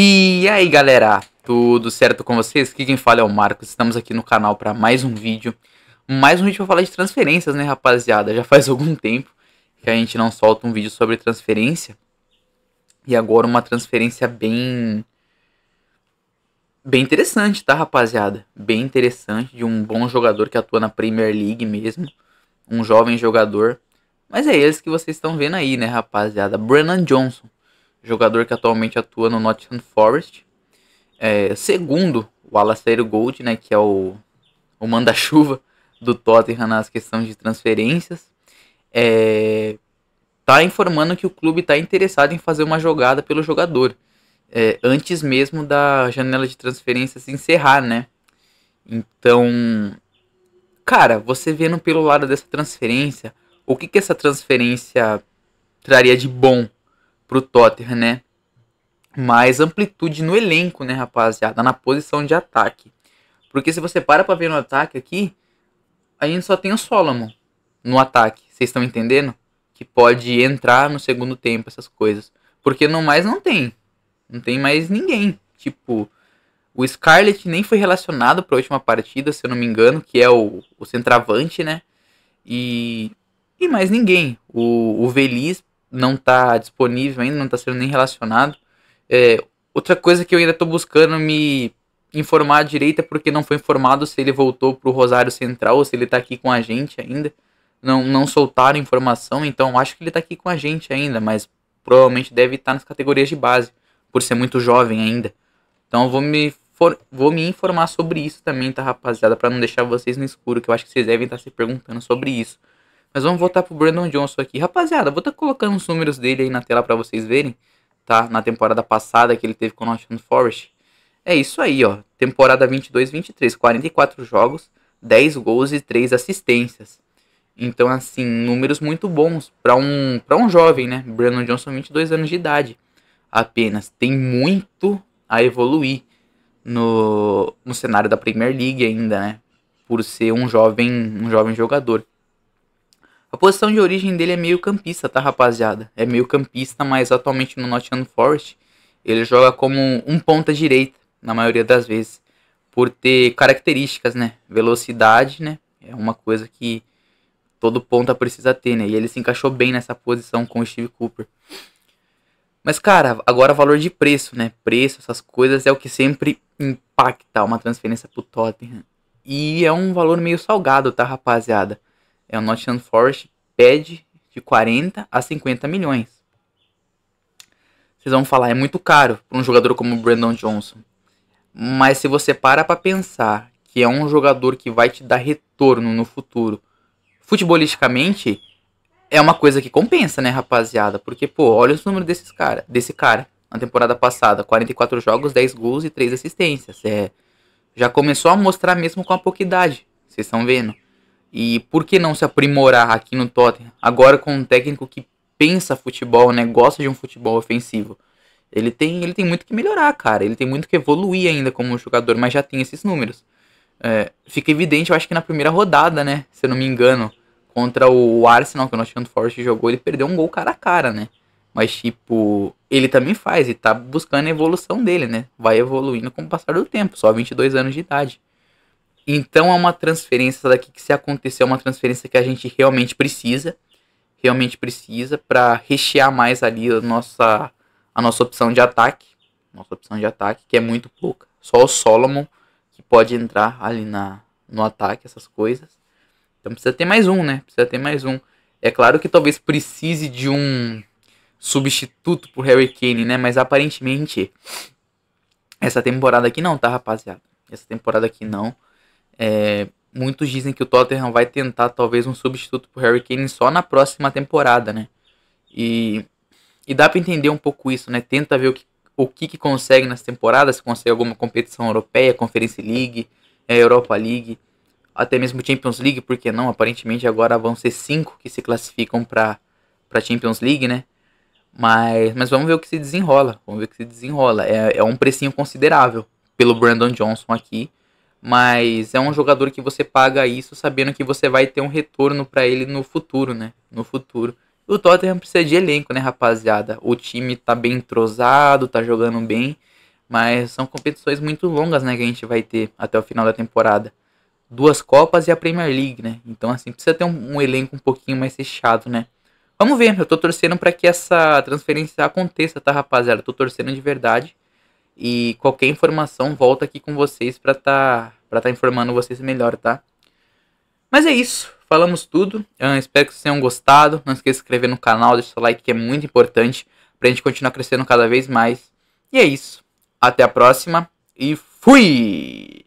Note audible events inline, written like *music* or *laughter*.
E aí galera, tudo certo com vocês? Aqui quem fala é o Marcos, estamos aqui no canal para mais um vídeo. Mais um vídeo para falar de transferências, né rapaziada? Já faz *laughs* algum tempo que a gente não solta um vídeo sobre transferência. E agora uma transferência bem... Bem interessante, tá rapaziada? Bem interessante, de um bom jogador que atua na Premier League mesmo. Um jovem jogador. Mas é eles que vocês estão vendo aí, né rapaziada? Brennan Johnson jogador que atualmente atua no Nottingham Forest. É, segundo, o Alastair Gold, né, que é o, o manda-chuva do Tottenham nas questões de transferências. É, tá informando que o clube está interessado em fazer uma jogada pelo jogador. É, antes mesmo da janela de transferências encerrar, né? Então, cara, você vendo pelo lado dessa transferência, o que, que essa transferência traria de bom pro Totter, né? Mais amplitude no elenco, né, rapaziada? Na posição de ataque. Porque se você para pra ver no ataque aqui, a gente só tem o Solomon no ataque. Vocês estão entendendo? Que pode entrar no segundo tempo, essas coisas. Porque no mais não tem. Não tem mais ninguém. Tipo, o Scarlett nem foi relacionado para última partida, se eu não me engano, que é o, o centravante, né? E, e mais ninguém. O, o Veliz não está disponível ainda, não está sendo nem relacionado. É, outra coisa que eu ainda estou buscando me informar à direita, é porque não foi informado se ele voltou para o Rosário Central ou se ele está aqui com a gente ainda. Não, não soltaram informação, então acho que ele está aqui com a gente ainda, mas provavelmente deve estar tá nas categorias de base, por ser muito jovem ainda. Então vou me, for, vou me informar sobre isso também, tá, rapaziada? para não deixar vocês no escuro, que eu acho que vocês devem estar tá se perguntando sobre isso. Mas vamos voltar pro Brandon Johnson aqui. Rapaziada, vou estar tá colocando os números dele aí na tela para vocês verem, tá? Na temporada passada que ele teve com o Nottingham Forest. É isso aí, ó. Temporada 22-23, 44 jogos, 10 gols e 3 assistências. Então, assim, números muito bons para um, para um jovem, né? Brandon Johnson, 22 anos de idade apenas. Tem muito a evoluir no, no cenário da Premier League ainda, né? Por ser um jovem, um jovem jogador. A posição de origem dele é meio campista, tá rapaziada? É meio campista, mas atualmente no Nottingham Forest ele joga como um ponta direita, na maioria das vezes. Por ter características, né? Velocidade, né? É uma coisa que todo ponta precisa ter, né? E ele se encaixou bem nessa posição com o Steve Cooper. Mas, cara, agora valor de preço, né? Preço, essas coisas é o que sempre impacta uma transferência pro Tottenham. E é um valor meio salgado, tá, rapaziada? é, o Nottingham Forest pede de 40 a 50 milhões. Vocês vão falar, é muito caro para um jogador como o Brandon Johnson. Mas se você para para pensar que é um jogador que vai te dar retorno no futuro, futebolisticamente, é uma coisa que compensa, né, rapaziada? Porque, pô, olha os números desses cara, desse cara na temporada passada: 44 jogos, 10 gols e 3 assistências. É, já começou a mostrar mesmo com a pouca idade, vocês estão vendo. E por que não se aprimorar aqui no Tottenham, agora com um técnico que pensa futebol, né, gosta de um futebol ofensivo? Ele tem, ele tem muito que melhorar, cara. Ele tem muito que evoluir ainda como jogador, mas já tem esses números. É, fica evidente, eu acho que na primeira rodada, né? Se eu não me engano, contra o Arsenal, que o Nottingham Forest jogou, ele perdeu um gol cara a cara, né? Mas, tipo, ele também faz e tá buscando a evolução dele, né? Vai evoluindo com o passar do tempo, só 22 anos de idade. Então é uma transferência daqui que se acontecer é uma transferência que a gente realmente precisa, realmente precisa para rechear mais ali a nossa a nossa opção de ataque, nossa opção de ataque que é muito pouca. Só o Solomon que pode entrar ali na no ataque essas coisas. Então precisa ter mais um, né? Precisa ter mais um. É claro que talvez precise de um substituto pro Harry Kane, né? Mas aparentemente essa temporada aqui não, tá, rapaziada? Essa temporada aqui não. É, muitos dizem que o Tottenham vai tentar talvez um substituto pro Harry Kane só na próxima temporada, né? E, e dá para entender um pouco isso, né? Tenta ver o que, o que, que consegue nas temporadas, se consegue alguma competição europeia, Conference League, é, Europa League, até mesmo Champions League, porque não? Aparentemente agora vão ser cinco que se classificam para para Champions League, né? Mas, mas vamos ver o que se desenrola. Vamos ver o que se desenrola. É, é um precinho considerável pelo Brandon Johnson aqui mas é um jogador que você paga isso sabendo que você vai ter um retorno para ele no futuro, né? No futuro. O Tottenham precisa de elenco, né, rapaziada? O time tá bem entrosado, tá jogando bem, mas são competições muito longas, né, que a gente vai ter até o final da temporada. Duas Copas e a Premier League, né? Então, assim, precisa ter um, um elenco um pouquinho mais fechado, né? Vamos ver, eu tô torcendo para que essa transferência aconteça, tá, rapaziada? Eu tô torcendo de verdade. E qualquer informação volta aqui com vocês para tá para tá informando vocês melhor, tá? Mas é isso, falamos tudo. Eu espero que vocês tenham gostado. Não esqueça de se inscrever no canal, deixa seu like que é muito importante pra gente continuar crescendo cada vez mais. E é isso. Até a próxima e fui!